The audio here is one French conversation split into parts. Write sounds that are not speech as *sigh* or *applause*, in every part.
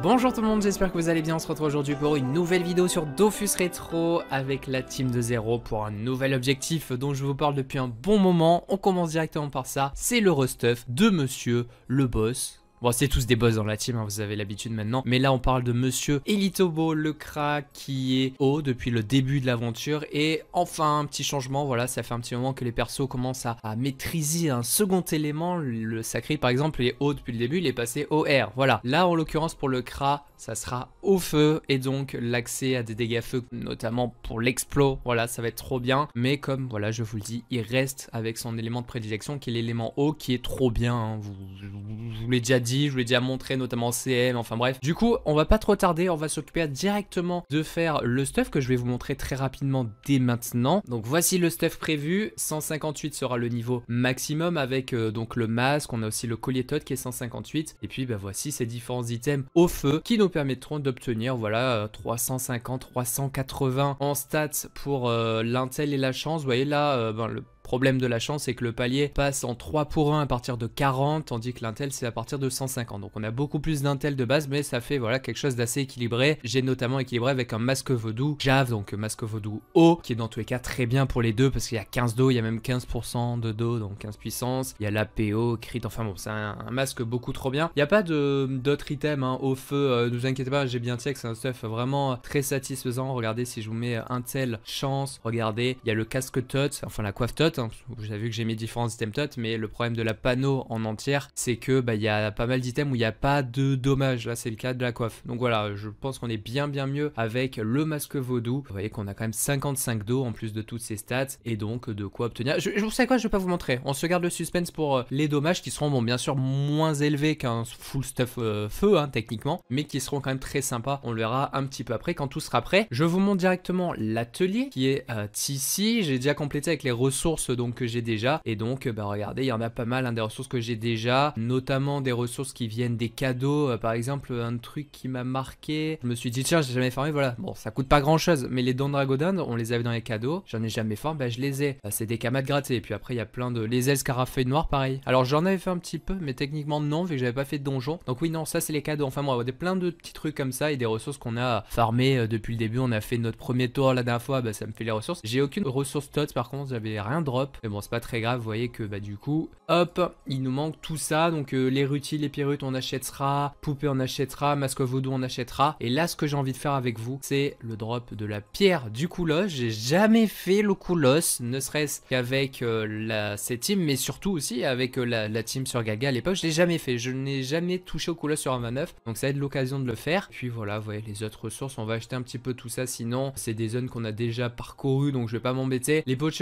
Bonjour tout le monde, j'espère que vous allez bien, on se retrouve aujourd'hui pour une nouvelle vidéo sur Dofus Retro avec la team de zéro pour un nouvel objectif dont je vous parle depuis un bon moment. On commence directement par ça, c'est le restuff de monsieur le boss Bon, c'est tous des boss dans la team, hein, vous avez l'habitude maintenant. Mais là, on parle de monsieur Elitobo, le Kra qui est haut depuis le début de l'aventure. Et enfin, un petit changement, voilà, ça fait un petit moment que les persos commencent à, maîtriser un second élément. Le sacré, par exemple, est haut depuis le début, il est passé au R. Voilà. Là, en l'occurrence, pour le Kra, ça sera au feu. Et donc, l'accès à des dégâts feu, notamment pour l'explo, voilà, ça va être trop bien. Mais comme, voilà, je vous le dis, il reste avec son élément de prédilection qui est l'élément haut, qui est trop bien. Hein. Vous, l'avez vous déjà dit je vous l'ai déjà montré, notamment CM, enfin bref. Du coup, on va pas trop tarder, on va s'occuper directement de faire le stuff que je vais vous montrer très rapidement dès maintenant. Donc voici le stuff prévu, 158 sera le niveau maximum avec euh, donc le masque, on a aussi le collier tot qui est 158, et puis bah, voici ces différents items au feu qui nous permettront d'obtenir voilà 350, euh, 380 en stats pour euh, l'intel et la chance. Vous voyez là, ben, le Problème de la chance, c'est que le palier passe en 3 pour 1 à partir de 40, tandis que l'Intel c'est à partir de 150. Donc on a beaucoup plus d'Intel de base, mais ça fait voilà quelque chose d'assez équilibré. J'ai notamment équilibré avec un masque vaudou Jave, donc masque vaudou haut qui est dans tous les cas très bien pour les deux, parce qu'il y a 15 dos, il y a même 15% de dos, donc 15 puissance. Il y a l'APO, crit, enfin bon, c'est un, masque beaucoup trop bien. Il n'y a pas d'autres items hein, au feu, euh, ne vous inquiétez pas, j'ai bien que c'est un stuff vraiment très satisfaisant. Regardez si je vous mets Intel chance, regardez, il y a le casque Tot, enfin la coiffe Tot, Hein, vous avez vu que j'ai mis différents items tot, mais le problème de la panneau en entière, c'est que bah, il y a pas mal d'items où il n'y a pas de dommages. Là, c'est le cas de la coiffe. Donc voilà, je pense qu'on est bien bien mieux avec le masque vaudou. Vous voyez qu'on a quand même 55 dos en plus de toutes ces stats et donc de quoi obtenir. Je, vous sais quoi, je vais pas vous montrer. On se garde le suspense pour euh, les dommages qui seront bon bien sûr moins élevés qu'un full stuff euh, feu hein, techniquement, mais qui seront quand même très sympas. On le verra un petit peu après quand tout sera prêt. Je vous montre directement l'atelier qui est euh, ici. J'ai déjà complété avec les ressources donc que j'ai déjà et donc euh, bah regardez il y en a pas mal hein, des ressources que j'ai déjà notamment des ressources qui viennent des cadeaux euh, par exemple un truc qui m'a marqué je me suis dit tiens j'ai jamais farmé voilà bon ça coûte pas grand chose mais les dons on les avait dans les cadeaux j'en ai jamais farmé bah je les ai bah, c'est des de grattées et puis après il y a plein de les ailes scarafée noires pareil alors j'en avais fait un petit peu mais techniquement non vu que j'avais pas fait de donjon donc oui non ça c'est les cadeaux enfin moi des plein de petits trucs comme ça et des ressources qu'on a farmé euh, depuis le début on a fait notre premier tour la dernière fois bah ça me fait les ressources j'ai aucune ressource tot par contre j'avais rien mais bon, c'est pas très grave, vous voyez que bah du coup, hop, il nous manque tout ça. Donc euh, les rutiles, les pirutes, on achètera, poupée, on achètera, masque vaudou, on achètera. Et là, ce que j'ai envie de faire avec vous, c'est le drop de la pierre du coulos. J'ai jamais fait le coulosse, ne serait-ce qu'avec euh, la cette team, mais surtout aussi avec euh, la, team sur Gaga à l'époque. Je l'ai jamais fait, je n'ai jamais touché au coulosse sur un 29. donc ça va être l'occasion de le faire. Puis voilà, vous voyez les autres ressources, on va acheter un petit peu tout ça, sinon c'est des zones qu'on a déjà parcourues, donc je vais pas m'embêter. Les pots de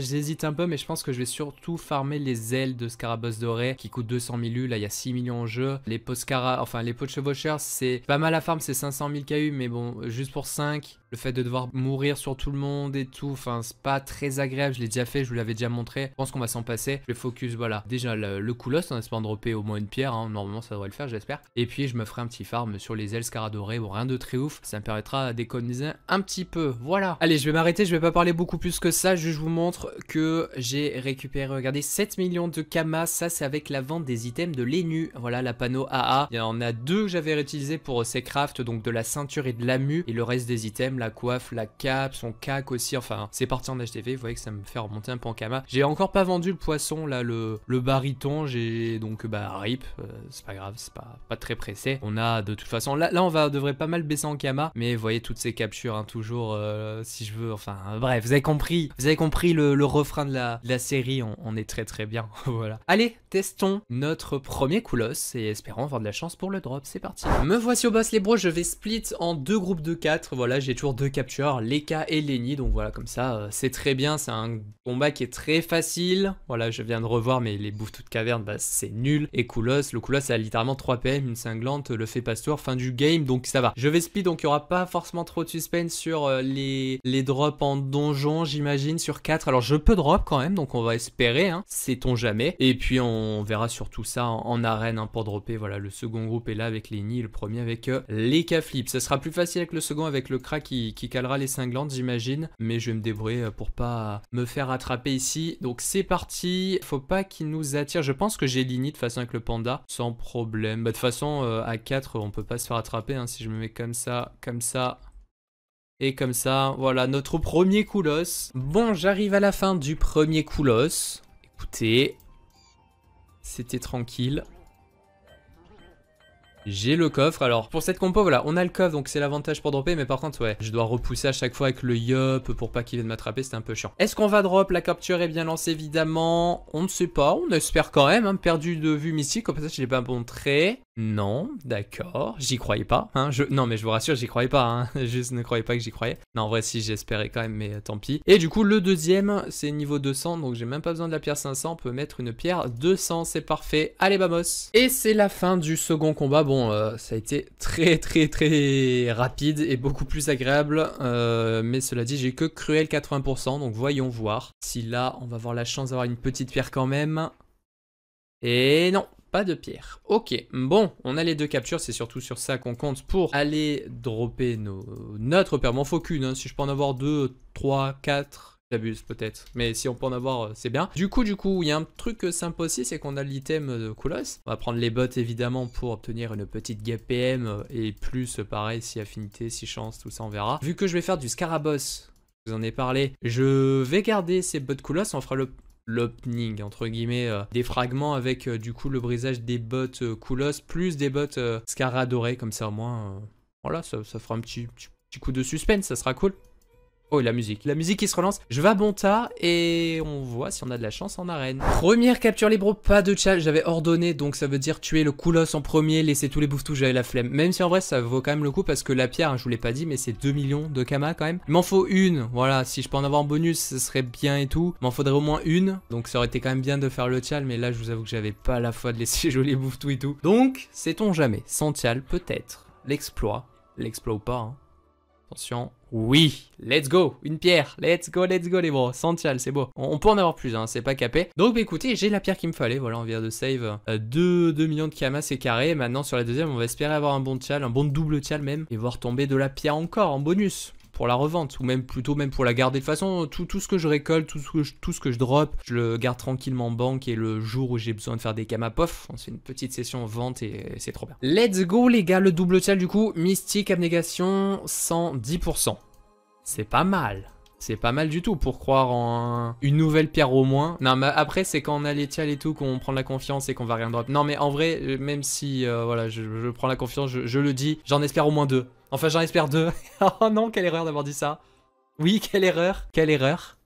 j'hésite un peu, mais je pense que je vais surtout farmer les ailes de Scarabos doré qui coûtent 200 000 U. Là, il y a 6 millions en jeu. Les pots de, enfin, les pots de chevaucheurs, c'est pas mal à farm, c'est 500 000 KU, mais bon, juste pour 5 le fait de devoir mourir sur tout le monde et tout, enfin c'est pas très agréable, je l'ai déjà fait, je vous l'avais déjà montré, je pense qu'on va s'en passer, je focus, voilà, déjà le, le en espérant dropper au moins une pierre, hein. normalement ça devrait le faire j'espère, et puis je me ferai un petit farm sur les ailes scaradorées, bon rien de très ouf, ça me permettra d'économiser un petit peu, voilà. Allez je vais m'arrêter, je vais pas parler beaucoup plus que ça, je vous montre que j'ai récupéré, regardez, 7 millions de Kama, ça c'est avec la vente des items de l'ENU, voilà la panneau AA, il y en a deux que j'avais réutilisé pour ces euh, crafts, donc de la ceinture et de l'amu, et le reste des items la coiffe, la cape, son cac aussi. Enfin, c'est parti en HDV, Vous voyez que ça me fait remonter un peu en Kama. J'ai encore pas vendu le poisson, là, le, le baryton. J'ai donc, bah, rip. Euh, c'est pas grave, c'est pas, pas très pressé. On a de toute façon, là, là on va, devrait pas mal baisser en Kama. Mais vous voyez toutes ces captures, hein, toujours, euh, si je veux. Enfin, bref, vous avez compris. Vous avez compris le, refrain de la, série. On, est très très bien. *laughs* voilà. Allez, testons notre premier coulos et espérons avoir de la chance pour le drop. C'est parti. Me voici au boss, les bro. Je vais split en deux groupes de quatre, Voilà, j'ai toujours deux de capture, Leka et Lenny. Donc voilà, comme ça, euh, c'est très bien. C'est un combat qui est très facile. Voilà, je viens de revoir, mais les bouffes toutes caverne, bah, c'est nul. Et Koulos, le Koulos a littéralement 3 PM, une cinglante, le fait passe-tour, fin du game, donc ça va. Je vais speed, donc il n'y aura pas forcément trop de suspense sur euh, les, les drops en donjon, j'imagine, sur 4. Alors je peux drop quand même, donc on va espérer, hein. sait-on jamais. Et puis on verra sur tout ça en, arène hein, pour dropper. Voilà, le second groupe est là avec Lenny, le premier avec euh, les flip. Ça sera plus facile avec le second, avec le crack qui, calera les cinglantes, j'imagine. Mais je vais me débrouiller euh, pour pas me faire attraper ici. Donc c'est parti. Faut pas qu'il nous attire. Je pense que j'ai limite de façon avec le panda. Sans problème. Bah, de façon, euh, à 4, on peut pas se faire attraper. Hein, si je me mets comme ça, comme ça, et comme ça, voilà notre premier coulosse, Bon, j'arrive à la fin du premier coulosse Écoutez, c'était tranquille. J'ai le coffre. Alors, pour cette compo, voilà, on a le coffre, donc c'est l'avantage pour dropper. Mais par contre, ouais, je dois repousser à chaque fois avec le yup pour pas qu'il vienne m'attraper. c'est un peu chiant. Est-ce qu'on va drop La capture est bien lancée, évidemment. On ne sait pas. On espère quand même. Hein. Perdu de vue mystique. Au passage, je l'ai pas montré. Non, d'accord, j'y croyais pas. Hein, non, mais je vous rassure, j'y croyais pas. Hein, *laughs* juste ne croyais pas que j'y croyais. Non, en vrai, si, j'espérais quand même, mais euh, tant pis. Et du coup, le deuxième, c'est niveau 200, donc j'ai même pas besoin de la pierre 500. On peut mettre une pierre 200, c'est parfait. Allez, vamos Et c'est la fin du second combat. Bon, euh, ça a été très, très, très rapide et beaucoup plus agréable. Euh, mais cela dit, j'ai que Cruel 80%, donc voyons voir. Si là, on va avoir la chance d'avoir une petite pierre quand même. Et non pas de pierre. Ok, bon, on a les deux captures, c'est surtout sur ça qu'on compte pour aller dropper nos, notre perle. M'en faut qu'une, hein. si je peux en avoir deux, trois, quatre, J'abuse peut-être, mais si on peut en avoir, euh, c'est bien. Du coup, du coup, il y a un truc euh, sympa aussi, c'est qu'on a l'item de On va prendre les bottes évidemment pour obtenir une petite gpm euh, et plus pareil si affinité, si chance, tout ça on verra. Vu que je vais faire du Scaraboss, vous en ai parlé, je vais garder ces bottes colosse on fera le l'opening entre guillemets euh, des fragments avec euh, du coup le brisage des bottes euh, plus des bottes euh, Scara dorées comme ça au moins voilà ça, ça fera un petit coup de suspense ça sera cool Oh, la musique. La musique qui se relance. Je vais à Bonta et on voit si on a de la chance en arène. Première capture libre, pas de tchal. J'avais ordonné, donc ça veut dire tuer le colosse en premier, laisser tous les bouffetous, j'avais la flemme. Même si en vrai, ça vaut quand même le coup parce que la pierre, hein, je vous l'ai pas dit, mais c'est 2 millions de Kama quand même. Il m'en faut une. Voilà, si je peux en avoir en bonus, ce serait bien et tout. M'en faudrait au moins une. Donc ça aurait été quand même bien de faire le tchal, mais là, je vous avoue que j'avais pas la foi de laisser *laughs* jouer les tout et tout. Donc, sait-on jamais. Sans tchal, peut-être. L'exploit. L'exploit ou pas, hein. Attention. Oui, let's go, une pierre, let's go, let's go les bros, Santial, c'est beau. On, peut en avoir plus, hein, c'est pas capé. Donc bah, écoutez, j'ai la pierre qu'il me fallait, voilà, on vient de save 2, euh, 2 millions de kamas c'est carré. Maintenant sur la deuxième, on va espérer avoir un bon tial, un bon double tial même, et voir tomber de la pierre encore en bonus pour la revente ou même plutôt même pour la garder. De façon, tout, tout ce que je récolte, tout ce que je, tout ce que je drop, je le garde tranquillement en banque et le jour où j'ai besoin de faire des camas, pof, on une petite session vente et c'est trop bien. Let's go les gars, le double tial du coup, mystique, abnégation, 110%. C'est pas mal. C'est pas mal du tout pour croire en une nouvelle pierre au moins. Non, mais après, c'est quand on a les et tout qu'on prend la confiance et qu'on va rien dropper. Non, mais en vrai, euh, même si euh, voilà, je, prends la confiance, je, je le dis, j'en espère au moins deux. Enfin, j'en espère deux. *laughs* oh non, quelle erreur d'avoir dit ça. Oui, quelle erreur. Quelle erreur.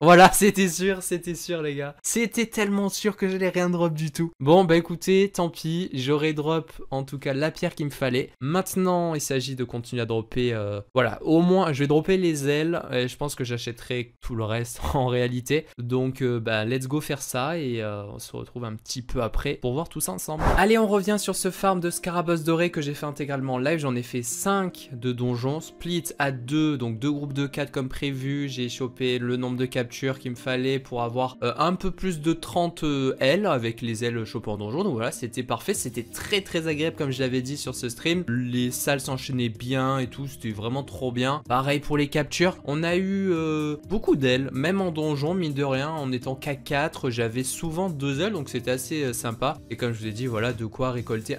Voilà, *laughs* c'était sûr, c'était sûr les gars. C'était tellement sûr que je n'ai rien drop du tout. Bon bah écoutez, tant pis, j'aurais drop en tout cas la pierre qu'il me fallait. Maintenant, il s'agit de continuer à dropper, euh, voilà, au moins je vais dropper les ailes et je pense que j'achèterai tout le reste *laughs* en réalité. Donc euh, bah let's go faire ça et euh, on se retrouve un petit peu après pour voir tout ça ensemble. Allez, on revient sur ce farm de Scarabos doré que j'ai fait intégralement live. J'en ai fait 5 de donjons, split à 2, donc deux groupes de 4 comme prévu. J'ai chopé le nombre de cabines qu'il me fallait pour avoir euh, un peu plus de 30 euh, ailes avec les ailes en Donjon. Donc voilà, c'était parfait. C'était très très agréable comme je l'avais dit sur ce stream. Les salles s'enchaînaient bien et tout. C'était vraiment trop bien. Pareil pour les captures. On a eu euh, beaucoup d'ailes, même en donjon, mine de rien. En étant qu'à 4, j'avais souvent deux ailes. Donc c'était assez sympa. Et comme je vous ai dit, voilà de quoi récolter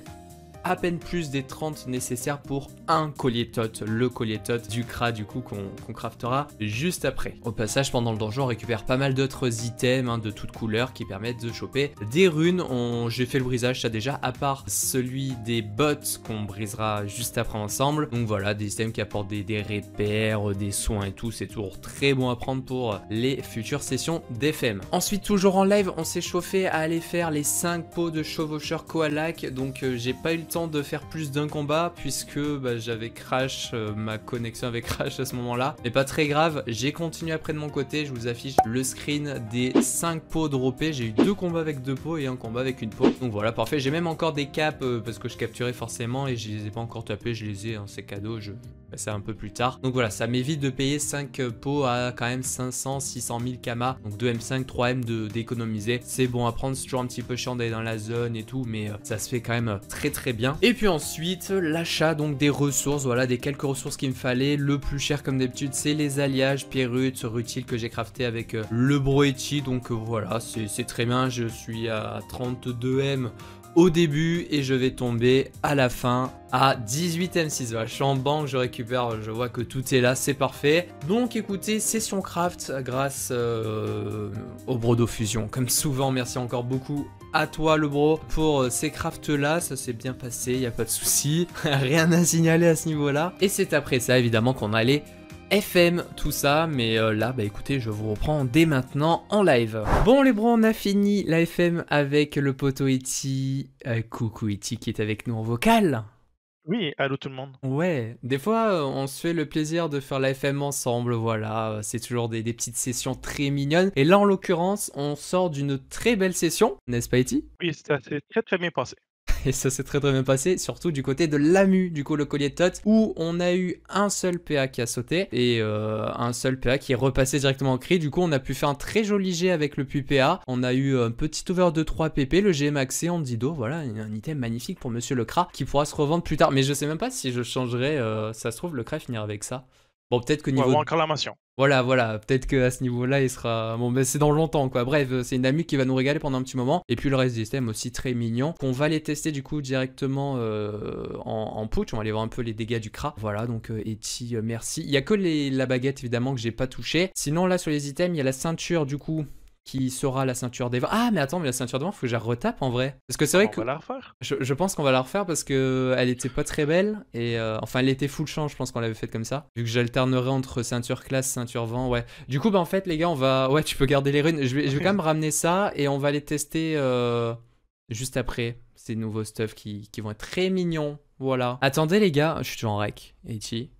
à peine plus des 30 nécessaires pour un collier tot, le collier tot du crat, du coup qu'on craftera juste après. Au passage, pendant le donjon, on récupère pas mal d'autres items hein, de toutes couleurs qui permettent de choper des runes. On... J'ai fait le brisage ça déjà, à part celui des bottes qu'on brisera juste après ensemble. Donc voilà, des items qui apportent des, des repères, des soins et tout, c'est toujours très bon à prendre pour les futures sessions d'FM. Ensuite, toujours en live, on s'est chauffé à aller faire les 5 pots de chevaucheur koalak, donc euh, j'ai pas eu le de faire plus d'un combat puisque bah, j'avais crash, euh, ma connexion avec crash à ce moment-là. Mais pas très grave, j'ai continué après de mon côté, je vous affiche le screen des 5 pots droppés. J'ai eu deux combats avec deux pots et un combat avec une peau. Donc voilà, parfait. J'ai même encore des caps euh, parce que je capturais forcément et je les ai pas encore tapés, je les ai, hein, c'est cadeau, je c'est un peu plus tard. Donc voilà, ça m'évite de payer 5 pots à quand même 500, 600 000 Kama. Donc 2M5, 3M d'économiser. C'est bon à prendre, c'est toujours un petit peu chiant d'aller dans la zone et tout, mais euh, ça se fait quand même euh, très très bien. Et puis ensuite, l'achat donc des ressources, voilà, des quelques ressources qu'il me fallait. Le plus cher comme d'habitude, c'est les alliages Pierrut, Rutil que j'ai crafté avec euh, le Broetti. Donc voilà, c'est très bien, je suis à 32M au début et je vais tomber à la fin à 18M6. je suis en banque, je récupère, je vois que tout est là, c'est parfait. Donc écoutez, session craft grâce euh, au Brodo Fusion. Comme souvent, merci encore beaucoup à toi le bro pour euh, ces crafts là, ça s'est bien passé, il n'y a pas de souci, *laughs* rien à signaler à ce niveau là. Et c'est après ça évidemment qu'on allait FM, tout ça, mais euh, là, bah écoutez, je vous reprends dès maintenant en live. Bon les bros, on a fini la FM avec le poteau Iti. Euh, coucou Iti qui est avec nous en vocal. Oui, allô tout le monde. Ouais, des fois euh, on se fait le plaisir de faire la FM ensemble, voilà, c'est toujours des, petites sessions très mignonnes. Et là en l'occurrence, on sort d'une très belle session, n'est-ce pas Iti Oui, c'est très très bien passé et ça s'est très très bien passé, surtout du côté de l'AMU, du coup le collier de Tot, où on a eu un seul PA qui a sauté et euh, un seul PA qui est repassé directement au cri. Du coup, on a pu faire un très joli jet avec le puits PA. On a eu un petit over de 3 PP, le GM on dit Dido. Voilà, un item magnifique pour Monsieur le Cra qui pourra se revendre plus tard. Mais je sais même pas si je changerai, euh, ça se trouve, le Cra finira avec ça. Bon, peut-être que niveau. Ouais, la voilà, voilà, peut-être qu'à ce niveau-là, il sera. Bon, mais c'est dans longtemps, quoi. Bref, euh, c'est une amie qui va nous régaler pendant un petit moment. Et puis le reste des items, aussi très mignon. qu'on va les tester du coup directement euh, en, en On va aller voir un peu les dégâts du cra. Voilà, donc euh, Eti, merci. Il y a que les, la baguette évidemment que j'ai pas touché. Sinon, là sur les items, il y a la ceinture du coup qui sera la ceinture des vents. Ah, mais attends, mais la ceinture des vents, faut que je la retape en vrai. Parce que c'est vrai on que. Va la refaire. Je, pense qu'on va la refaire parce que elle était pas très belle. Et euh, enfin, elle était full champ, je pense qu'on l'avait faite comme ça. Vu que j'alternerai entre ceinture classe, ceinture vent, ouais. Du coup, bah en fait, les gars, on va. Ouais, tu peux garder les runes. Je vais, quand même ramener ça et on va les tester euh, juste après. Ces nouveaux stuff qui, qui vont être très mignons. Voilà. Attendez, les gars, je suis toujours en rec. ici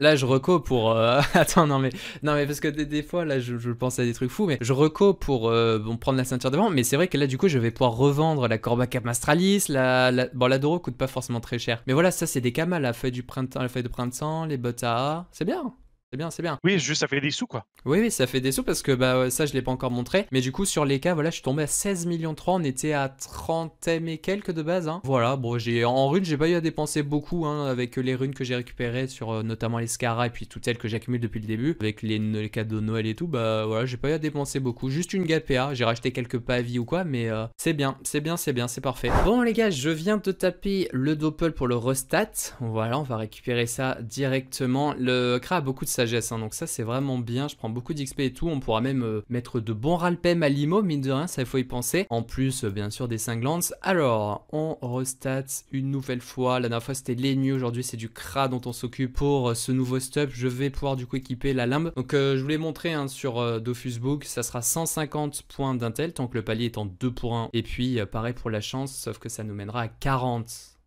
Là, je reco pour. Euh, *laughs* attends, non mais non mais parce que des, fois, là, je, pense à des trucs fous, mais je reco pour euh, bon, prendre la ceinture devant. Mais c'est vrai que là, du coup, je vais pouvoir revendre la Corba Mastralis, la, la bon, la Doro coûte pas forcément très cher. Mais voilà, ça, c'est des camas, la feuille du printemps, la feuille de printemps, les bottes à c'est bien. Hein. C'est bien, c'est bien. Oui, juste ça fait des sous quoi. Oui, oui, ça fait des sous parce que bah ça je l'ai pas encore montré. Mais du coup sur les cas, voilà, je suis tombé à 16 millions 3, on était à 30 et quelques de base. Hein. Voilà, bon, j'ai en runes, j'ai pas eu à dépenser beaucoup hein, avec les runes que j'ai récupérées sur euh, notamment les scaras et puis toutes celles que j'accumule depuis le début, avec les, cadeaux de Noël et tout. Bah voilà, j'ai pas eu à dépenser beaucoup, juste une gapéa. Hein. J'ai racheté quelques pavis ou quoi, mais euh, c'est bien, c'est bien, c'est bien, c'est parfait. Bon les gars, je viens de taper le Doppel pour le Restat. Voilà, on va récupérer ça directement. Le Kra a beaucoup de Hein. donc ça c'est vraiment bien, je prends beaucoup d'XP et tout, on pourra même euh, mettre de bons ralpem à limo, mine de rien, ça il faut y penser, en plus euh, bien sûr des 5 Alors, on restate une nouvelle fois, la dernière fois c'était nuits. aujourd'hui c'est du cra dont on s'occupe pour euh, ce nouveau stop. je vais pouvoir du coup équiper la limbe. Donc je voulais montrer montré hein, sur Dofusbook, ça sera 150 points d'intel, tant que le palier est en 2 pour 1, et puis pareil pour la chance, sauf que ça nous mènera à 40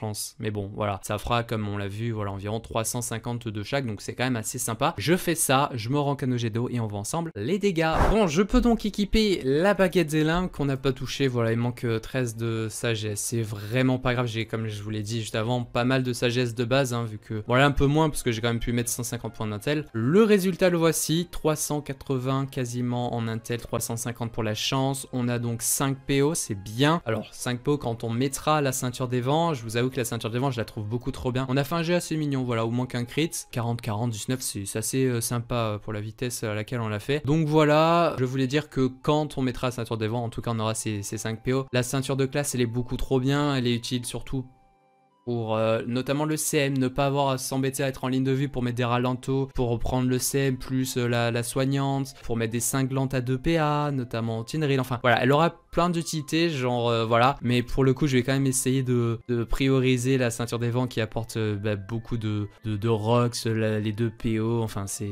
chance. Mais bon, voilà, ça fera comme on l'a vu, voilà, environ 350 de chaque, donc c'est quand même assez sympa. Je fais ça, je me rends canot jet d'eau et on va ensemble les dégâts. Bon, je peux donc équiper la baguette des qu'on n'a pas touché, voilà, il manque 13 euh, de sagesse, c'est vraiment pas grave, j'ai comme je vous l'ai dit juste avant, pas mal de sagesse de base, hein, vu que, voilà, un peu moins, parce que j'ai quand même pu mettre 150 points d'intel. Le résultat le voici, 380 quasiment en intel, 350 pour la chance, on a donc 5 PO, c'est bien. Alors, 5 PO quand on mettra la ceinture des vents, je vous que la ceinture des vents, je la trouve beaucoup trop bien. On a fait un jeu assez mignon, voilà, au moins qu'un crit. 40-40, 19, c'est assez euh, sympa euh, pour la vitesse à laquelle on l'a fait. Donc voilà, je voulais dire que quand on mettra la ceinture des vents, en tout cas on aura ces, ces 5 PO. La ceinture de classe, elle est beaucoup trop bien, elle est utile surtout pour euh, notamment le CM, ne pas avoir à s'embêter à être en ligne de vue pour mettre des ralentos, pour reprendre le CM plus euh, la, soignante, pour mettre des cinglantes à 2 PA, notamment Tineril, enfin voilà, elle aura plein d'utilités, genre euh, voilà, mais pour le coup je vais quand même essayer de, prioriser la ceinture des vents qui apporte bah, beaucoup de, de, rocks, les deux PO, enfin c'est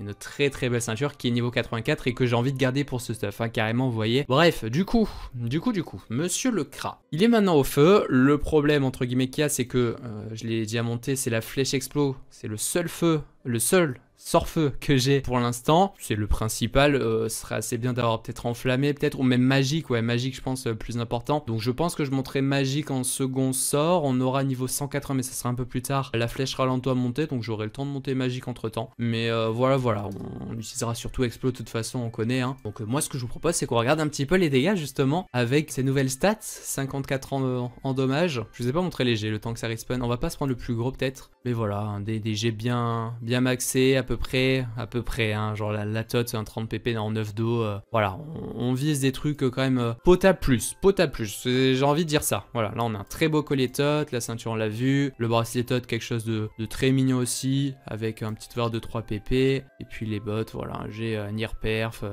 une très très belle ceinture qui est niveau 84 et que j'ai envie de garder pour ce stuff, hein, carrément vous voyez. Bref, du coup, du coup, du coup, monsieur le cra il est maintenant au feu, le problème entre guillemets c'est que, euh, je l'ai déjà monté, c'est la flèche explo. C'est le seul feu, le seul feu que j'ai pour l'instant. C'est le principal. Euh, ce serait assez bien d'avoir peut-être enflammé, peut-être, ou même magique. Ouais, magique, je pense, euh, plus important. Donc je pense que je montrerai magique en second sort. On aura niveau 180, mais ça sera un peu plus tard. La flèche ralentit à monter, donc j'aurai le temps de monter magique entre temps. Mais euh, voilà, voilà. On, utilisera surtout Explo, de toute façon, on connaît. Hein. Donc moi, ce que je vous propose, c'est qu'on regarde un petit peu les dégâts, justement, avec ces nouvelles stats. 54 en, en dommage. Je vous ai pas montré les jets, le temps que ça respawn. On va pas se prendre le plus gros, peut-être. Mais voilà, des, bien, bien maxés peu près, à peu près, hein, genre la, la c'est un 30 pp dans 9 d'eau, voilà, on, vise des trucs euh, quand même euh, pot potable plus, potable plus, j'ai envie de dire ça, voilà, là on a un très beau collier tot, la ceinture on l'a vu, le bracelet tot, quelque chose de, très mignon aussi, avec un petit verre de 3 pp, et puis les bottes, voilà, j'ai un euh, earperf, Perf,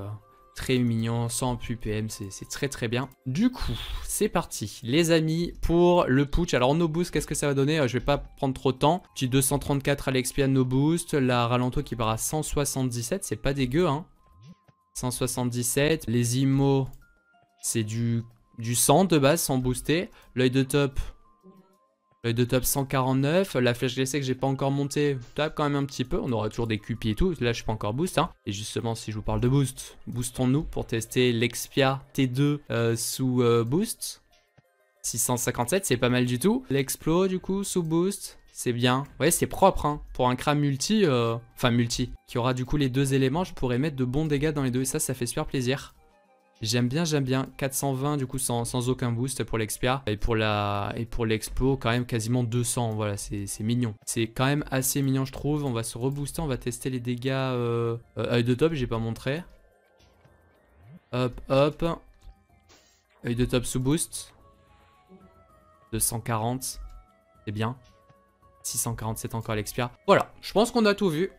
très mignon, 100 ppm, c'est très très bien. Du coup, c'est parti, les amis, pour le putsch. Alors, nos boosts, qu'est-ce que ça va donner euh, Je vais pas prendre trop de temps. Petit 234 à l'expia, nos boost. La Ralento qui part à 177, c'est pas dégueu, hein. 177. Les immo, c'est du, du 100 de base, sans booster. L'œil de top, de top 149, la flèche glacée que j'ai pas encore montée, tape quand même un petit peu, on aura toujours des cupies et tout, là je suis pas encore boost. Hein. Et justement si je vous parle de boost, boostons-nous pour tester l'Expia T2 euh, sous euh, boost. 657 c'est pas mal du tout. L'Explo du coup sous boost, c'est bien. Vous c'est propre hein. pour un crâne multi, euh, enfin multi, qui aura du coup les deux éléments, je pourrais mettre de bons dégâts dans les deux et ça, ça fait super plaisir. J'aime bien, j'aime bien. 420 du coup sans, aucun boost pour l'Expia. Et pour la l'Expo, quand même quasiment 200. Voilà, c'est mignon. C'est quand même assez mignon, je trouve. On va se rebooster, on va tester les dégâts euh, euh de top, j'ai pas montré. Hop, hop. Œil de top sous boost. 240. C'est bien. 647 encore l'Expia. Voilà, je pense qu'on a tout vu.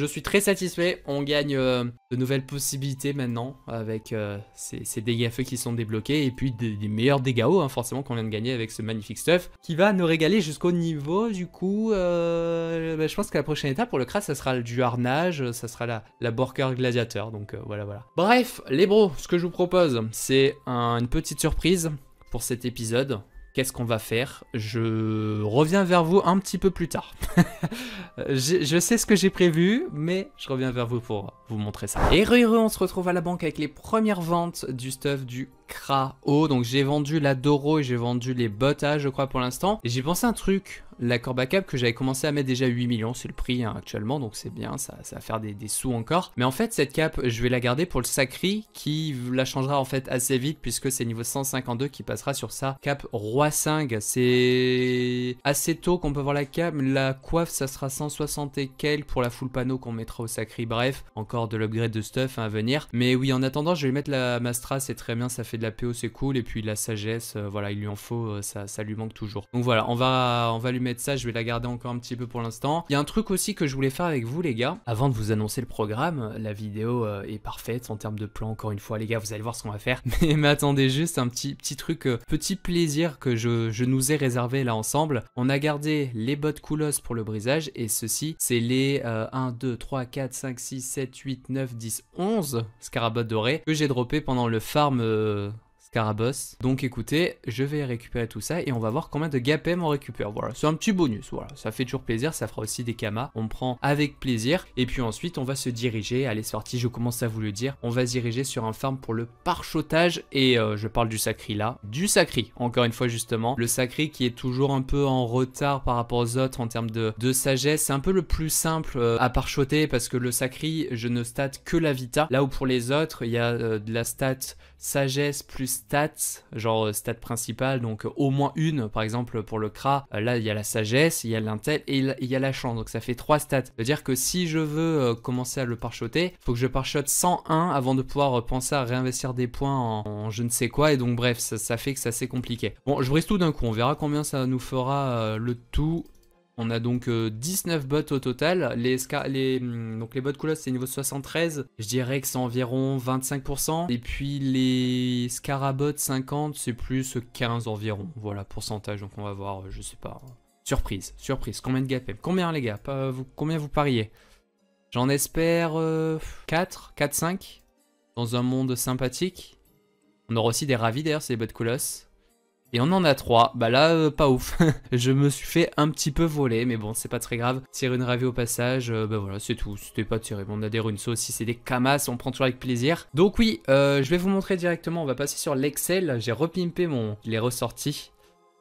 Je suis très satisfait. On gagne euh, de nouvelles possibilités maintenant avec euh, ces, ces, dégâts feu qui sont débloqués et puis des, meilleurs dégâts hauts, hein, forcément, qu'on vient de gagner avec ce magnifique stuff qui va nous régaler jusqu'au niveau. Du coup, euh, bah, je pense que la prochaine étape pour le crash, ça sera du harnage, ça sera la, la Borker Gladiateur. Donc voilà, voilà. Bref, les bros, ce que je vous propose, c'est une petite surprise pour cet épisode qu'est-ce qu'on va faire Je reviens vers vous un petit peu plus tard. *laughs* je, sais ce que j'ai prévu, mais je reviens vers vous pour vous montrer ça. Et on se retrouve à la banque avec les premières ventes du stuff du donc j'ai vendu la Doro et j'ai vendu les bottas je crois, pour l'instant. Et j'ai pensé un truc, la Corba Cap, que j'avais commencé à mettre déjà 8 millions, c'est le prix hein, actuellement, donc c'est bien, ça, ça va faire des, sous encore. Mais en fait, cette cape, je vais la garder pour le Sacri, qui la changera en fait assez vite, puisque c'est niveau 152 qui passera sur sa cap Roi 5. C'est assez tôt qu'on peut voir la cape, la coiffe, ça sera 160 et quelques pour la full panneau qu'on mettra au Sacri. Bref, encore de l'upgrade de stuff hein, à venir. Mais oui, en attendant, je vais mettre la Mastra, c'est très bien, ça fait de la PO, c'est cool. Et puis la sagesse, euh, voilà, il lui en faut, euh, ça, ça lui manque toujours. Donc voilà, on va, on va lui mettre ça. Je vais la garder encore un petit peu pour l'instant. Il y a un truc aussi que je voulais faire avec vous, les gars. Avant de vous annoncer le programme, la vidéo euh, est parfaite en termes de plan. Encore une fois, les gars, vous allez voir ce qu'on va faire. *laughs* Mais, attendez juste un petit, petit truc, petit plaisir que je, nous ai réservé là ensemble. On a gardé les bottes coulos pour le brisage. Et ceci, c'est les 1, 2, 3, 4, 5, 6, 7, 8, 9, 10, 11 scarabots dorés que j'ai droppé pendant le farm carabosse, Donc écoutez, je vais récupérer tout ça et on va voir combien de gapem on récupère. Voilà, c'est un petit bonus, voilà, ça fait toujours plaisir, ça fera aussi des kamas, on prend avec plaisir. Et puis ensuite, on va se diriger, allez sortie, je commence à vous le dire, on va se diriger sur un farm pour le parchotage et euh, je parle du sacri là, du sacri, encore une fois justement, le sacri qui est toujours un peu en retard par rapport aux autres en termes de, sagesse, c'est un peu le plus simple euh, à parchoter parce que le sacri, je ne stat que la vita, là où pour les autres, il y a euh, de la stat sagesse plus stats, genre euh, stats principales, donc euh, au moins une, par exemple pour le CRA, euh, là il y a la sagesse, il y a l'intel et il y a la chance, donc ça fait trois stats. C'est-à-dire que si je veux commencer à le parchoter, faut que je parchote 101 avant de pouvoir penser à réinvestir des points en, je ne sais quoi, et donc bref, ça, fait que c'est compliqué. Bon, je brise tout d'un coup, on verra combien ça nous fera le tout on a donc 19 euh, bots au total. Les, hum, donc les bots colosses c'est niveau 73. Je dirais que c'est environ 25%. Et puis les Scarabots 50, c'est plus 15 environ. Voilà, pourcentage. Donc on va voir, euh, je sais pas. Surprise, surprise. Combien de gap Combien les gars Combien vous pariez J'en espère 4, 4, 5. Dans un monde sympathique. On aura aussi des ravis d'ailleurs, ces bots colosses. Et on en a trois. Bah là, euh, pas ouf. *laughs* je me suis fait un petit peu voler, mais bon, c'est pas très grave. Tirer une ravie au passage, euh, bah voilà, c'est tout. C'était pas tiré. Bon, on a des runes aussi, c'est des camas, on prend toujours avec plaisir. Donc oui, euh, je vais vous montrer directement. On va passer sur l'Excel. J'ai repimpé mon... Il est ressorti.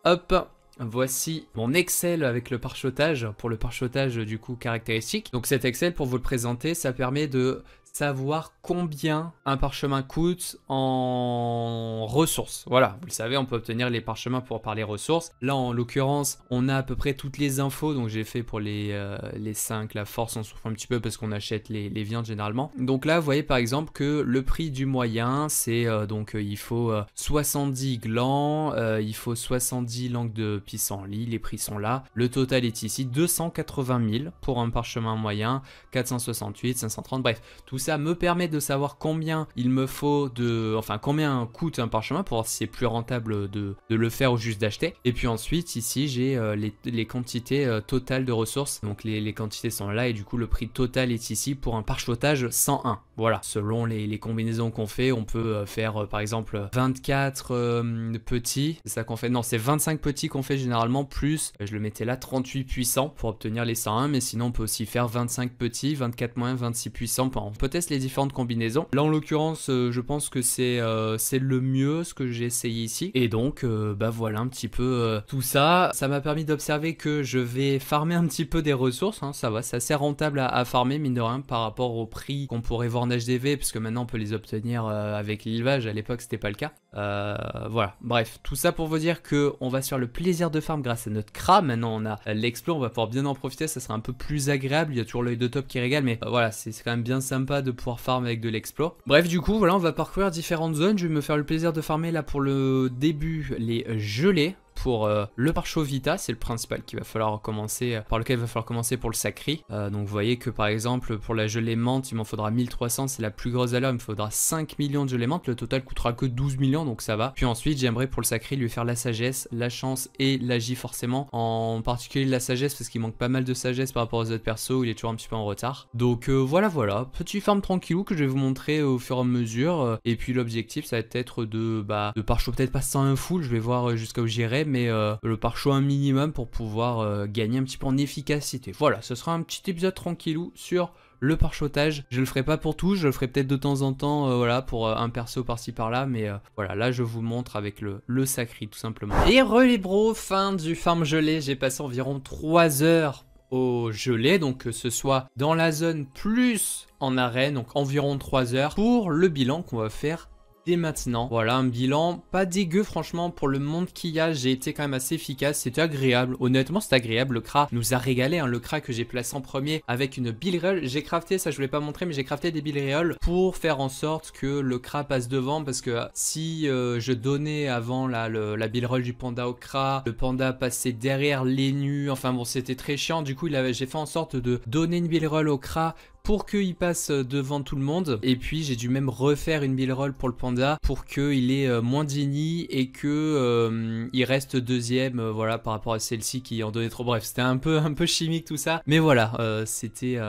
Hop Voici mon Excel avec le parchotage, pour le parchotage du coup caractéristique. Donc cet Excel, pour vous le présenter, ça permet de savoir combien un parchemin coûte en ressources. Voilà, vous le savez, on peut obtenir les parchemins pour par les ressources. Là, en l'occurrence, on a à peu près toutes les infos. Donc, j'ai fait pour les, euh, les 5, la force, on souffre un petit peu parce qu'on achète les, viandes généralement. Donc là, vous voyez par exemple que le prix du moyen, c'est euh, donc euh, il faut 70 glands, il faut 70 langues de pissenlit, les prix sont là. Le total est ici 280 000 pour un parchemin moyen, 468, 530, bref, tout ça me permet de savoir combien il me faut de, enfin combien coûte un parchemin pour voir si c'est plus rentable de, le faire ou juste d'acheter. Et puis ensuite ici j'ai euh, les, les, quantités euh, totales de ressources, donc les, quantités sont là et du coup le prix total est ici pour un parchotage 101. Voilà, selon les, les combinaisons qu'on fait, on peut euh, faire par exemple 24 petits, c'est ça qu'on fait, non c'est 25 petits qu'on fait généralement plus, je le mettais là 38 puissants pour obtenir les 101, mais sinon on peut aussi faire 25 petits, 24 moins 26 puissants, on peut les différentes combinaisons. Là, en l'occurrence, euh, je pense que c'est euh, c'est le mieux ce que j'ai essayé ici. Et donc, euh, bah voilà un petit peu tout ça. Ça m'a permis d'observer que je vais farmer un petit peu des ressources. Hein. ça va, c'est assez rentable à, farmer, mine de rien, par rapport au prix qu'on pourrait voir en HDV, puisque maintenant on peut les obtenir avec l'élevage. À l'époque, c'était pas le cas. Euh, voilà, bref, tout ça pour vous dire que on va se faire le plaisir de farm grâce à notre CRA. Maintenant, on a euh, l'explo, on va pouvoir bien en profiter, ça sera un peu plus agréable. Il y a toujours l'œil de top qui régale, mais euh, voilà, c'est quand même bien sympa de pouvoir farm avec de l'explo. Bref, du coup, voilà, on va parcourir différentes zones. Je vais me faire le plaisir de farmer là pour le début les gelées pour euh, le pare Vita, c'est le principal qu'il va falloir commencer, euh, par lequel il va falloir commencer pour le sacré. Euh, donc vous voyez que par exemple pour la gelée menthe, il m'en faudra 1300, c'est la plus grosse valeur, il me faudra 5 millions de gelée menthe, le total coûtera que 12 millions donc ça va. Puis ensuite j'aimerais pour le sacré lui faire la sagesse, la chance et l'agi forcément, en particulier la sagesse parce qu'il manque pas mal de sagesse par rapport aux autres persos, il est toujours un petit peu en retard. Donc voilà voilà, petit farm tranquillou que je vais vous montrer au fur et à mesure et puis l'objectif ça va être de, bah, de peut-être pas sans un full, je vais voir jusqu'à où j'irai mais euh, le pare un minimum pour pouvoir euh, gagner un petit peu en efficacité. Voilà, ce sera un petit épisode tranquillou sur le pare-chotage. Je le ferai pas pour tout, je le ferai peut-être de temps en temps, euh, voilà, pour un perso par-ci par-là, mais voilà, là je vous montre avec le, le tout simplement. Et relibro, fin du farm gelé, j'ai passé environ 3 heures au gelé, donc que ce soit dans la zone plus en arène, donc environ 3 heures, pour le bilan qu'on va faire maintenant. Voilà un bilan pas dégueu franchement pour le monde qu'il y a, j'ai été quand même assez efficace, c'était agréable, honnêtement c'est agréable, le cra nous a régalé, hein. le cra que j'ai placé en premier avec une bill j'ai crafté, ça je voulais pas montrer mais j'ai crafté des bill pour faire en sorte que le cra passe devant parce que euh, si euh, je donnais avant la bill roll du panda au cra, le panda passait derrière les nus, enfin bon c'était très chiant, du coup j'ai fait en sorte de donner une bill au cra pour qu'il passe euh, devant tout le monde. Et puis j'ai dû même refaire une roll pour le panda pour que il ait euh, moins d'ini et que euh, il reste deuxième voilà par rapport à celle-ci qui en donnait trop. Bref, c'était un peu un peu chimique tout ça. Mais voilà, c'était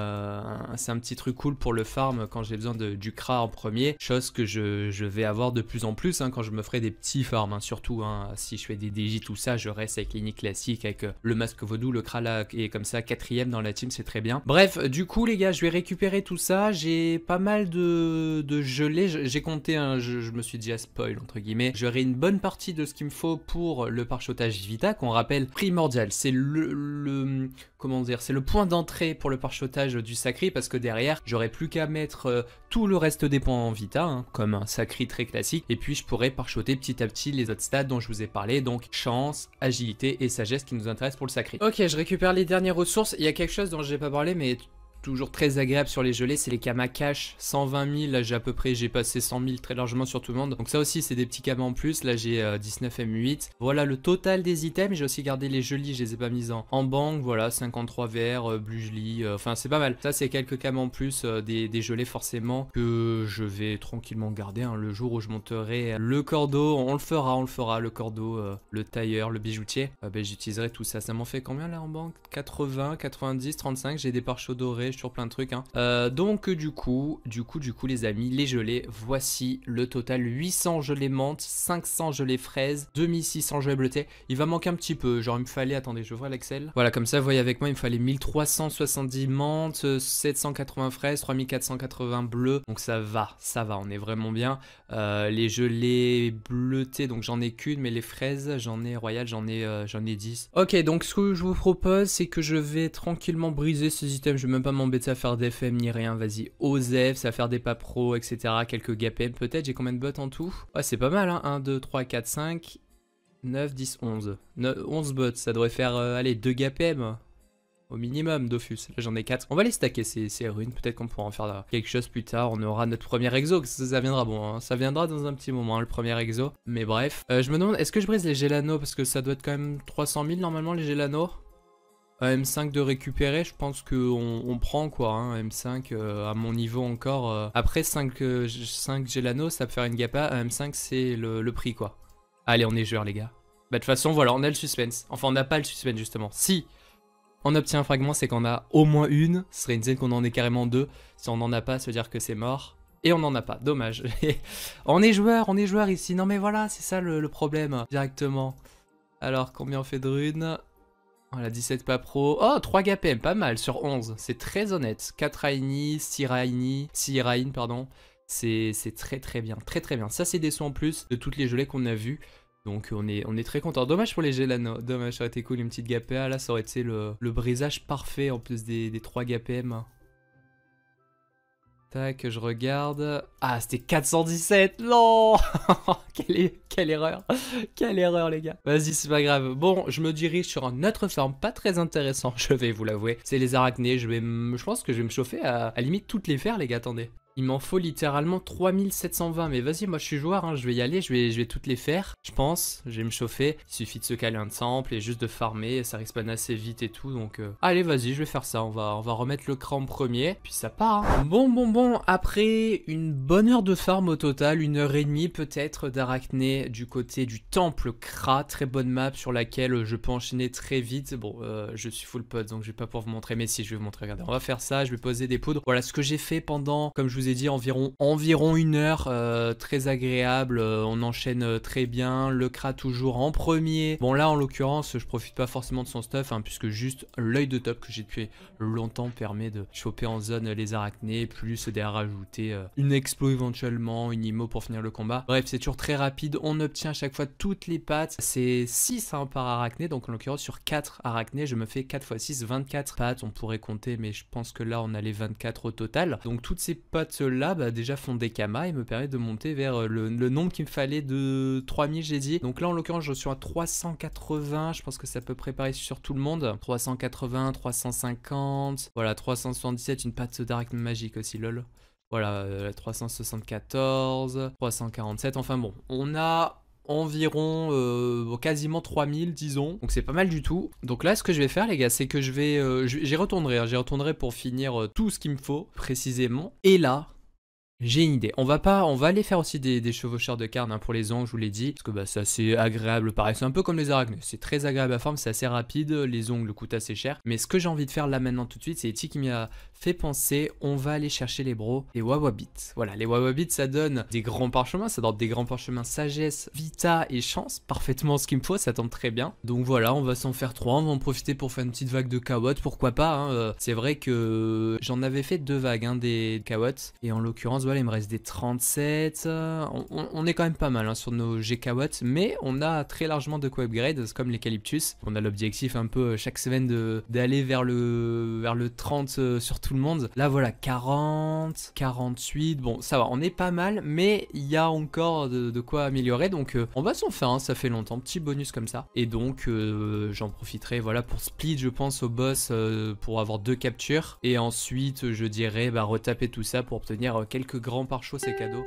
c'est un petit truc cool pour le farm quand j'ai besoin de, du cra en premier, chose que je, vais avoir de plus en plus hein, quand je me ferai des petits farms hein, surtout hein, si je fais des DJ tout ça, je reste avec l'ini classique avec le masque vaudou, le cra là et comme ça quatrième dans la team, c'est très bien. Bref, du coup les gars, je vais récupérer récupéré tout ça, j'ai pas mal de, de gelées, j'ai compté, un je, je, me suis dit à ah, spoil entre guillemets, j'aurai une bonne partie de ce qu'il me faut pour le parchotage Vita, qu'on rappelle primordial, c'est le, comment dire, c'est le point d'entrée pour le parchotage du sacré parce que derrière, j'aurai plus qu'à mettre euh, tout le reste des points en Vita, hein, comme un sacré très classique, et puis je pourrai parchoter petit à petit les autres stats dont je vous ai parlé, donc chance, agilité et sagesse qui nous intéressent pour le sacré Ok, je récupère les dernières ressources, il y a quelque chose dont je n'ai pas parlé, mais toujours très agréable sur les gelées, c'est les camas cash, 120 000, là j'ai à peu près, j'ai passé 100 000 très largement sur tout le monde, donc ça aussi c'est des petits camas en plus, là j'ai 19 euh, M8, voilà le total des items, j'ai aussi gardé les jolies, je les ai pas mis en, banque, voilà 53 verts, blue enfin c'est pas mal, ça c'est quelques camas en plus, euh, des, des, gelées forcément, que je vais tranquillement garder, hein, le jour où je monterai euh, le cordeau, on le fera, on le fera, le cordeau, le tailleur, le bijoutier, ah ben, j'utiliserai tout ça, ça m'en fait combien là en banque 80, 90, 35, j'ai des pare dorés, sur plein de trucs. Hein. Euh, donc du coup, du coup, du coup les amis, les gelées, voici le total 800 gelées menthe, 500 gelées fraises, 2600 gelées bleutées. Il va manquer un petit peu, genre il me fallait, attendez, je vois l'Excel. Voilà, comme ça, vous voyez avec moi, il me fallait 1370 menthe, 780 fraises, 3480 bleus. Donc ça va, ça va, on est vraiment bien. Euh, les gelées bleutées, donc j'en ai qu'une, mais les fraises, j'en ai royal, j'en ai, euh, j'en ai 10. Ok, donc ce que je vous propose, c'est que je vais tranquillement briser ces items, je vais même pas m'embêter à faire des FM ni rien, vas-y, Osef, ça va faire des pas pro, etc. Quelques gapem peut-être, j'ai combien de bots en tout Ah c'est pas mal, hein 1, 2, 3, 4, 5, 9, 10, 11. 11 bots, ça devrait faire, euh, allez, 2 gapem au minimum Dofus. Là j'en ai 4. On va les stacker ces, ces runes, peut-être qu'on pourra en faire quelque chose plus tard. On aura notre premier exo, ça, viendra bon, hein. ça viendra dans un petit moment hein, le premier exo. Mais bref, euh, je me demande, est-ce que je brise les Gélanos parce que ça doit être quand même 300 000 normalement les Gélanos un M5 de récupérer, je pense qu'on on prend quoi. Hein, M5 euh, à mon niveau encore. Euh. Après 5, 5 euh, Gelano, ça peut faire une gapa. Un M5, c'est le, prix quoi. Allez, on est joueur les gars. Bah de toute façon, voilà, on a le suspense. Enfin, on n'a pas le suspense justement. Si on obtient un fragment, c'est qu'on a au moins une. Ce serait une scène qu'on en ait carrément deux. Si on n'en a pas, veut dire que c'est mort. Et on n'en a pas, dommage. *laughs* on est joueur, on est joueur ici. Non mais voilà, c'est ça le, le problème directement. Alors, combien on fait de runes voilà, 17 pas pro. Oh, 3 GAPM. pas mal sur 11. C'est très honnête. 4 Aini, 6 Raini, 6 Rain, pardon. C'est très très bien, très très bien. Ça, c'est des sons en plus de toutes les gelées qu'on a vues. Donc on est, on est très content. Dommage pour les Gelano. Dommage, ça aurait été cool une petite GPA. Ah, là, ça aurait été le, brisage parfait en plus des, des 3 GPM. Tac, je regarde. Ah, c'était 417 Non *laughs* quelle, quelle, erreur Quelle erreur, les gars Vas-y, c'est pas grave. Bon, je me dirige sur un autre ferme pas très intéressant, *laughs* je vais vous l'avouer. C'est les arachnées. Je, vais je pense que je vais me chauffer à, limite toutes les faire, les gars. Attendez. Il m'en faut littéralement 3720. Mais vas-y, moi je suis joueur, hein. je vais y aller, je vais, toutes les faire. Je pense, je vais me chauffer. Il suffit de se caler un temple et juste de farmer. Ça respawn assez vite et tout. Donc euh, allez, vas-y, je vais faire ça. On va, remettre le cran premier. Puis ça part. Hein. Bon, bon, bon. Après une bonne heure de farm au total, une heure et demie peut-être d'arachné du côté du temple Kra. Très bonne map sur laquelle je peux enchaîner très vite. Bon, euh, je suis full pot, donc je vais pas pouvoir vous montrer. Mais si, je vais vous montrer. Regardez, on va faire ça. Je vais poser des poudres. Voilà ce que j'ai fait pendant, comme je vous ai dit, environ, environ une heure, euh, très agréable, euh, on enchaîne euh, très bien, le cra toujours en premier. Bon là en l'occurrence, je profite pas forcément de son stuff, hein, puisque juste l'œil de top que j'ai depuis longtemps permet de choper en zone les arachnées, plus derrière rajouter une explo éventuellement, une immo pour finir le combat. Bref, c'est toujours très rapide, on obtient à chaque fois toutes les pattes, c'est 6 hein, par arachné, donc en l'occurrence sur 4 arachnées, je me fais 4 x 6, 24 pattes, on pourrait compter, mais je pense que là on a les 24 au total. Donc toutes ces pattes là bah, déjà font des kamas et me permettent de monter vers euh, le, nombre qu'il me fallait de 3000, j'ai dit. Donc là, en l'occurrence, je suis à 380. Je pense que ça peut préparer sur tout le monde. 380, 350. Voilà, 377, une patte dark magique aussi, lol. Voilà, 374, euh, 347, enfin bon, on a environ euh, quasiment 3000 disons donc c'est pas mal du tout donc là ce que je vais faire les gars c'est que je vais euh, j'y retournerai hein. j'y retournerai pour finir euh, tout ce qu'il me faut précisément et là j'ai une idée. On va pas, on va aller faire aussi des, chevaucheurs de carne hein, pour les ongles, je vous l'ai dit, parce que bah, c'est agréable. Pareil, c'est un peu comme les arachnes. C'est très agréable à forme, c'est assez rapide. Les ongles coûtent assez cher. Mais ce que j'ai envie de faire là maintenant tout de suite, c'est Eti qui m'a fait penser. On va aller chercher les bros, les Wawabits. Voilà, les Wawabits, ça donne des grands parchemins, ça donne des grands parchemins sagesse, vita et chance. Parfaitement ce qu'il me faut, ça tombe très bien. Donc voilà, on va s'en faire trois. On va en profiter pour faire une petite vague de kawots, pourquoi pas. Hein. Euh, c'est vrai que euh, j'en avais fait deux vagues hein, des kawots, et en l'occurrence il me reste des 37. Euh, on, est quand même pas mal hein, sur nos GK mais on a très largement de quoi upgrade, comme l'Ecalyptus, On a l'objectif un peu euh, chaque semaine d'aller vers le, vers le 30 euh, sur tout le monde. Là, voilà, 40, 48. Bon, ça va, on est pas mal, mais il y a encore de, quoi améliorer. Donc, on va s'en faire, hein, ça fait longtemps. Petit bonus comme ça. Et donc, j'en profiterai, voilà, pour split, je pense, au boss pour avoir deux captures. Et ensuite, je dirais, bah, retaper tout ça pour obtenir quelques grand par chaud c'est cadeau.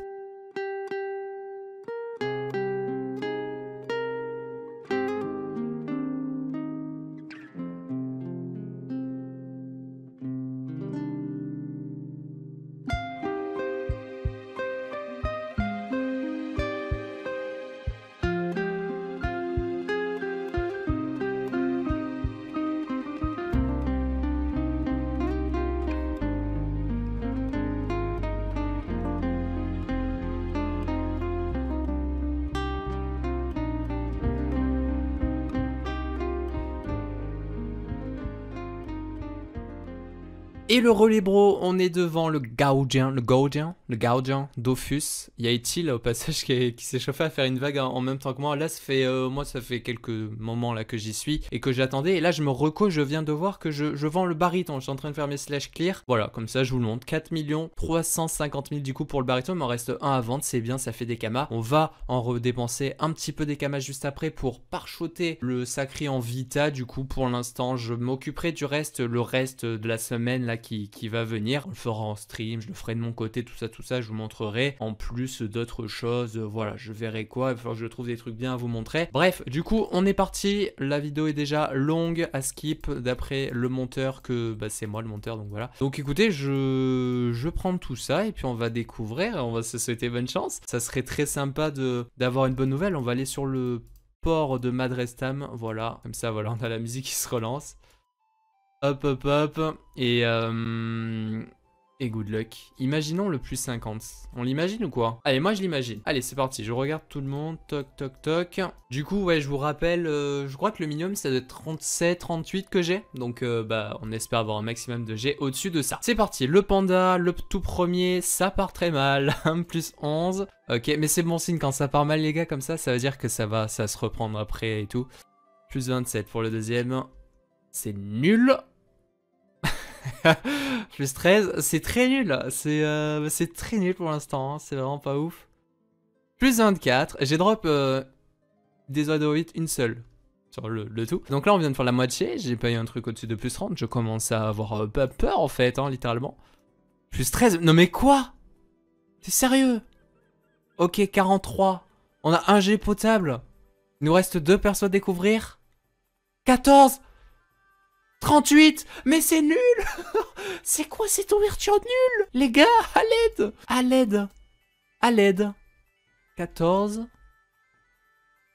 Et le relais bro, on est devant le Gaudien, le Gaudien, le Gaudien, Dofus. Y a-t-il au passage qui, s'est chauffé à faire une vague en, même temps que moi Là, ça fait, euh, moi, ça fait quelques moments là que j'y suis et que j'attendais. Et là, je me reco, je viens de voir que je, vends le baryton. Je suis en train de faire mes slash clear. Voilà, comme ça, je vous le montre. 4 350 000 du coup pour le baryton. Il m'en reste un à vendre. C'est bien, ça fait des camas. On va en redépenser un petit peu des camas juste après pour parchoter le sacré en vita. Du coup, pour l'instant, je m'occuperai du reste, le reste de la semaine là qui, va venir. On le fera en stream, je le ferai de mon côté, tout ça, tout ça, je vous montrerai. En plus d'autres choses, euh, voilà, je verrai quoi. Il va que je trouve des trucs bien à vous montrer. Bref, du coup, on est parti. La vidéo est déjà longue à skip d'après le monteur que bah, c'est moi le monteur, donc voilà. Donc écoutez, je, je prends tout ça et puis on va découvrir, on va se souhaiter bonne chance. Ça serait très sympa d'avoir une bonne nouvelle. On va aller sur le port de Madrestam, voilà, comme ça voilà, on a la musique qui se relance. Hop, hop, hop. Et, euh, et good luck. Imaginons le plus 50. On l'imagine ou quoi Allez, moi je l'imagine. Allez, c'est parti. Je regarde tout le monde. Toc, toc, toc. Du coup, ouais, je vous rappelle, euh, je crois que le minimum, ça doit être 37, 38 que j'ai. Donc, euh, bah, on espère avoir un maximum de G au-dessus de ça. C'est parti. Le panda, le tout premier, ça part très mal. *laughs* plus 11. Ok, mais c'est bon signe. Quand ça part mal, les gars, comme ça, ça veut dire que ça va, ça va se reprendre après et tout. Plus 27 pour le deuxième. C'est nul. *laughs* plus 13, c'est très nul. Euh, c'est très nul pour l'instant, hein. c'est vraiment pas ouf. Plus 24, j'ai drop euh, des oies une seule. Sur le, tout. Donc là, on vient de faire la moitié. J'ai payé un truc au-dessus de plus 30. Je commence à avoir euh, peur en fait, hein, littéralement. Plus 13. Non mais quoi T'es sérieux Ok, 43. On a un G potable. Il nous reste deux persos à découvrir. 14 38 Mais c'est nul *laughs* C'est quoi cette ouverture nulle Les gars, à l'aide À l'aide À l'aide 14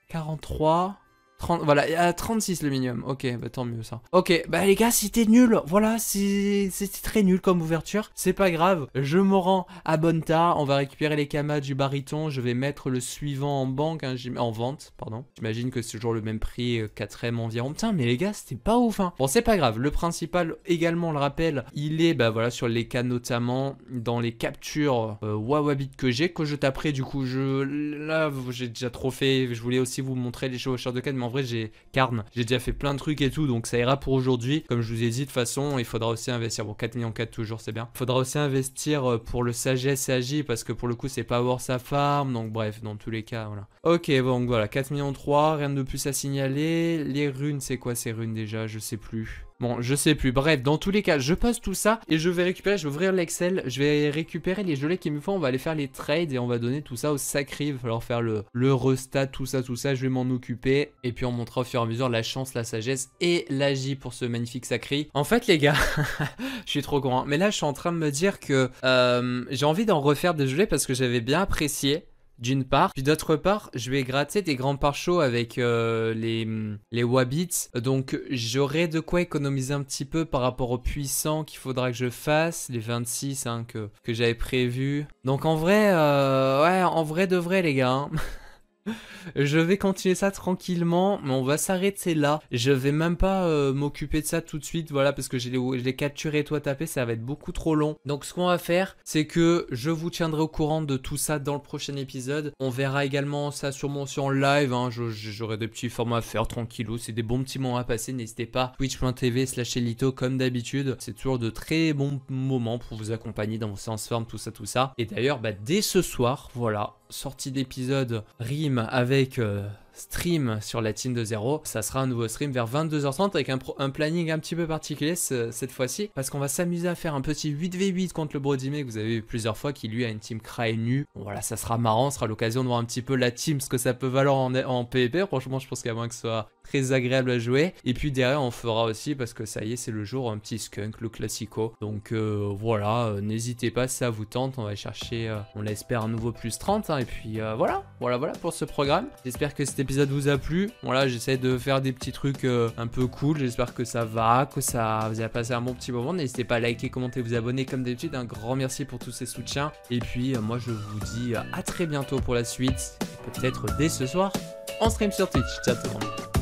43 30, voilà, à 36 le minimum. Ok, bah tant mieux ça. Ok, bah les gars, c'était nul. Voilà, c'était très nul comme ouverture. C'est pas grave. Je me rends à Bonta. On va récupérer les camas du baryton. Je vais mettre le suivant en banque, hein, en vente, pardon. J'imagine que c'est toujours le même prix, 4M euh, environ. Putain, mais les gars, c'était pas ouf. Hein. Bon, c'est pas grave. Le principal, également, le rappel, il est, bah voilà, sur les cas notamment, dans les captures euh, que j'ai, que je taperai. Du coup, je là, j'ai déjà trop fait. Je voulais aussi vous montrer les chevaucheurs de cadre, en vrai, j'ai Carne, j'ai déjà fait plein de trucs et tout, donc ça ira pour aujourd'hui. Comme je vous ai dit, de toute façon, il faudra aussi investir. Bon, 4 millions 4 toujours, c'est bien. Il faudra aussi investir euh, pour le Sagesse Agi parce que pour le coup, c'est pas avoir sa Farm, donc bref, dans tous les cas, voilà. Ok, bon, voilà, 4 millions 3, rien de plus à signaler. Les runes, c'est quoi ces runes déjà Je sais plus. Bon, je sais plus. Bref, dans tous les cas, je passe tout ça et je vais récupérer, je vais ouvrir l'Excel, je vais récupérer les gelées qui me font. on va aller faire les trades et on va donner tout ça au sacré. Il va falloir faire le, le restat, tout ça, tout ça, je vais m'en occuper. Et puis on montrera au fur et à mesure la chance, la sagesse et l'agie pour ce magnifique sacré. En fait les gars, *laughs* je suis trop grand. Hein. Mais là je suis en train de me dire que euh, j'ai envie d'en refaire des gelées parce que j'avais bien apprécié d'une part. Puis d'autre part, je vais gratter des grands pare-chauds avec euh, les, les Wabits. Donc j'aurai de quoi économiser un petit peu par rapport aux puissants qu'il faudra que je fasse. Les 26 hein, que, que j'avais prévu. Donc en vrai, euh, ouais, en vrai de vrai les gars. Hein. *laughs* *laughs* Je vais continuer ça tranquillement, mais on va s'arrêter là. Je vais même pas euh, m'occuper de ça tout de suite, voilà, parce que j'ai les, capturé, et toi taper, ça va être beaucoup trop long. Donc ce qu'on va faire, c'est que je vous tiendrai au courant de tout ça dans le prochain épisode. On verra également ça sur mon sur live, hein. j'aurai des petits formats à faire tranquillou, c'est des bons petits moments à passer, n'hésitez pas, twitch.tv slash elito comme d'habitude, c'est toujours de très bons moments pour vous accompagner dans vos séances formes, tout ça, tout ça. Et d'ailleurs, bah, dès ce soir, voilà, sortie d'épisode rime avec euh, stream sur la team de 0, Ça sera un nouveau stream vers 22h30 avec un, planning un petit peu particulier cette fois-ci parce qu'on va s'amuser à faire un petit 8v8 contre le Brody que vous avez vu plusieurs fois qui lui a une team cry nue. voilà, ça sera marrant, ça sera l'occasion de voir un petit peu la team, ce que ça peut valoir en, en PvP. Franchement, je pense qu'à moins que ce soit très agréable à jouer. Et puis derrière, on fera aussi parce que ça y est, c'est le jour un petit skunk, le classico. Donc euh, voilà, euh, n'hésitez pas ça vous tente. On va chercher, euh, on l'espère, un nouveau plus 30. Hein. et puis voilà, voilà, voilà pour ce programme. J'espère que c'était vous a plu. Voilà, j'essaie de faire des petits trucs euh, un peu cool. J'espère que ça va, que ça vous a passé un bon petit moment. N'hésitez pas à liker, commenter, vous abonner comme d'habitude. Un grand merci pour tous ces soutiens. Et puis euh, moi je vous dis euh, à très bientôt pour la suite. Peut-être dès ce soir en stream sur Twitch. Ciao tout le monde.